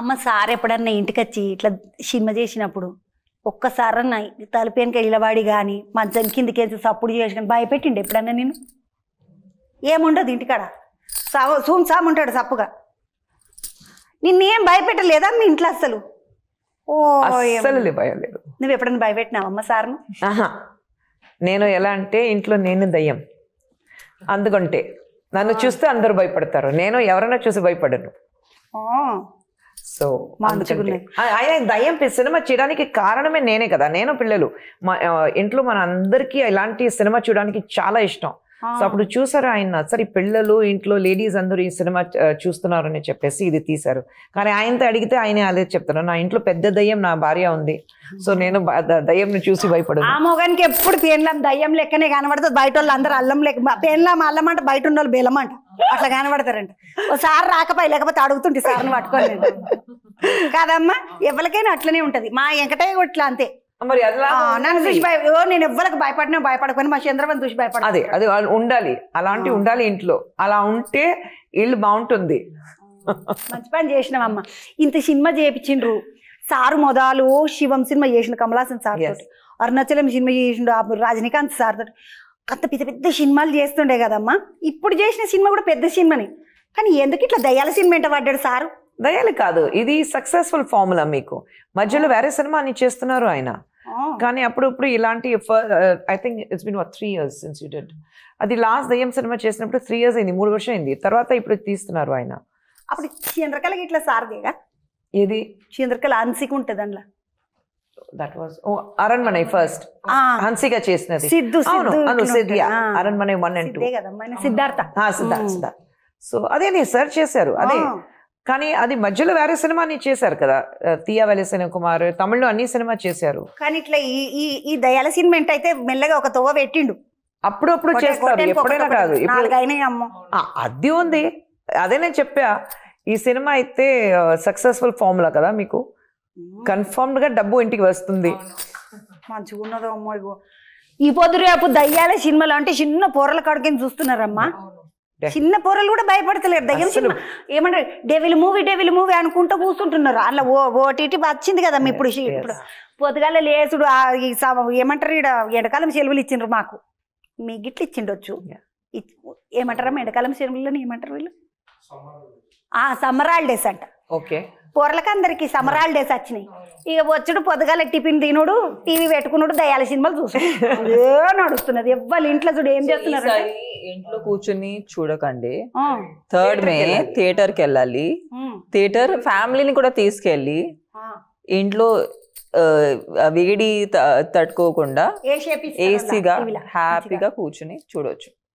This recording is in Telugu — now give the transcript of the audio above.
అమ్మ సార్ ఎప్పుడన్నా ఇంటికి వచ్చి ఇట్లా సినిమా చేసినప్పుడు ఒక్కసారన్నా తలుపేనక ఇలవాడి కానీ మంచం కిందకేసి సప్పుడు చేసి భయపెట్టిండి భయపెట్టిండు ఎప్పుడన్నా నేను ఏముండదు ఇంటికాడ సావ సూమ్ సామ్ ఉంటాడు సప్పుగా నిన్నేం భయపెట్టలేదా మీ ఇంట్లో అసలు ఓ అస్సలు భయం లేదు నువ్వు ఎప్పుడన్నా భయపెట్టినావు అమ్మ సార్ను నేను ఎలా అంటే ఇంట్లో నేను దయ్యం అందుకంటే నన్ను చూస్తే అందరూ భయపడతారు నేను ఎవరైనా చూసి భయపడను సో ఆయన దయ్యం సినిమా చేయడానికి కారణమే నేనే కదా నేను పిల్లలు మా ఇంట్లో మన అందరికీ ఇలాంటి సినిమా చూడడానికి చాలా ఇష్టం సో అప్పుడు చూసారు ఆయన సరే పిల్లలు ఇంట్లో లేడీస్ అందరూ ఈ సినిమా చూస్తున్నారు అని చెప్పేసి ఇది తీశారు కానీ ఆయనతో అడిగితే ఆయన అదే చెప్తారు నా ఇంట్లో పెద్ద దయ్యం నా భార్య ఉంది సో నేను దయ్యంని చూసి భయపడు ఆ మొగానికి ఎప్పుడు పేన్లం దయ్యం లెక్కనే కనబడుతుంది బయట వాళ్ళు అందరూ అల్లం లెక్క పేన్లం అల్లం అంటే బయట ఉన్న వాళ్ళు బెలమంట అట్లా కనబడతారంట ఒకసారి రాకపోయి లేకపోతే అడుగుతుంటే సార్ని పట్టుకోండి కాదమ్మా ఎవరికైనా అట్లనే ఉంటది మా వెంకటయ్య ఇట్లా అంతే నన్ను నేను ఎవ్వరికి భయపడినా భయపడకపోయినా మా చంద్రబాబు చూసి భయపడదు అది ఉండాలి అలాంటివి ఉండాలి ఇంట్లో అలా ఉంటే ఇల్లు బాగుంటుంది మంచి పని చేసినామమ్మ ఇంత సినిమా చేయించిండ్రు సారు మొదలు శివం సినిమా చేసిన కమలాసన్ సార్ అరుణాచలం సినిమా చేసిండు రజనీకాంత్ సార్ తోటి అంత పెద్ద పెద్ద సినిమాలు చేస్తుండే కదమ్మా ఇప్పుడు చేసిన సినిమా కూడా పెద్ద సినిమాని కానీ ఎందుకు ఇట్లా దయాల సినిమా ఏంటో పడ్డాడు సారు దయాలు కాదు ఇది సక్సెస్ఫుల్ ఫార్ములా మీకు మధ్యలో వేరే సినిమా అని చేస్తున్నారు ఆయన కానీ అప్పుడప్పుడు ఇలాంటి I think it's been three years since you dead అది లాస్ట్ దయ్యం సినిమా చేసినప్పుడు త్రీ ఇయర్స్ అయింది మూడు వర్షం అయింది తర్వాత ఇప్పుడు తీస్తున్నారు ఆయన అప్పుడు చంద్రకళకి ఇట్లా సార్ ఏది చంద్రకళ అన్సిక్ ఉంటుంది అందులో that was oh Aranmanai first హన్సిగా చేసినది సిద్ధు అవును అను Aranmanai one and two Siddharth Siddharth Siddharth so అదే నేను సెర్చ్ చేశారు అదే కానీ అది మధ్యలో వేరే సినిమాని చేశారు కదా తీయవలి సినిమా కుమార్ తమిళ్లో అన్ని సినిమా చేశారు కానీ ఇట్లా ఈ ఈ ఈ దయాల సినిమా అయితే మెల్లగా ఒక తోవ పెట్టిండు అప్పుడప్పుడు చేస్తారు ఎప్పుడైనా కాదు అది ఉంది అదే నేను చెప్పా ఈ సినిమా అయితే సక్సెస్ఫుల్ ఫార్ములా కదా మీకు కన్ఫర్మ్ గా డబ్బు ఇంటికి వస్తుంది మంచిగా ఉన్నదో అమ్మాయి ఈ పొద్దు రేపు దయ్యాల సినిమాలు అంటే చిన్న పొరల కడుకుని చూస్తున్నారమ్మా చిన్న పొరలు కూడా భయపడతలేరు దయ్యం సినిమా ఏమంటారు డెవిల్ మూవీ డెవిల్ మూవీ అనుకుంటూ కూర్చుంటున్నారు అలా ఓ ఓటీటీ వచ్చింది కదా ఇప్పుడు ఇప్పుడు పొద్దుగాల లేసుడు ఏమంటారు ఇక్కడ ఎండకాలం సెలవులు ఇచ్చిండ్రు మాకు మీ గిట్లు ఇచ్చిండొచ్చు ఏమంటారమ్మా ఎండకాలం సెలవులని ఏమంటారు వీళ్ళు సమ్మర్ హాలిడేస్ అంట ఓకే అందరికి సమరాల్ డేస్ వచ్చినాయి ఇక వచ్చుడు పొద్దుగాల టిఫిన్ తినుడు టీవీ పెట్టుకున్నాడు దయాల సినిమాలు చూసాడు ఏ నడుస్తున్నది ఎవ్వరు ఇంట్లో చూడు ఏం చేస్తున్నారు ఇంట్లో కూర్చుని చూడకండి థర్డ్ మే థియేటర్ కి వెళ్ళాలి థియేటర్ ఫ్యామిలీని కూడా తీసుకెళ్ళి ఇంట్లో వేడి తట్టుకోకుండా ఏసీగా హ్యాపీగా కూర్చుని చూడొచ్చు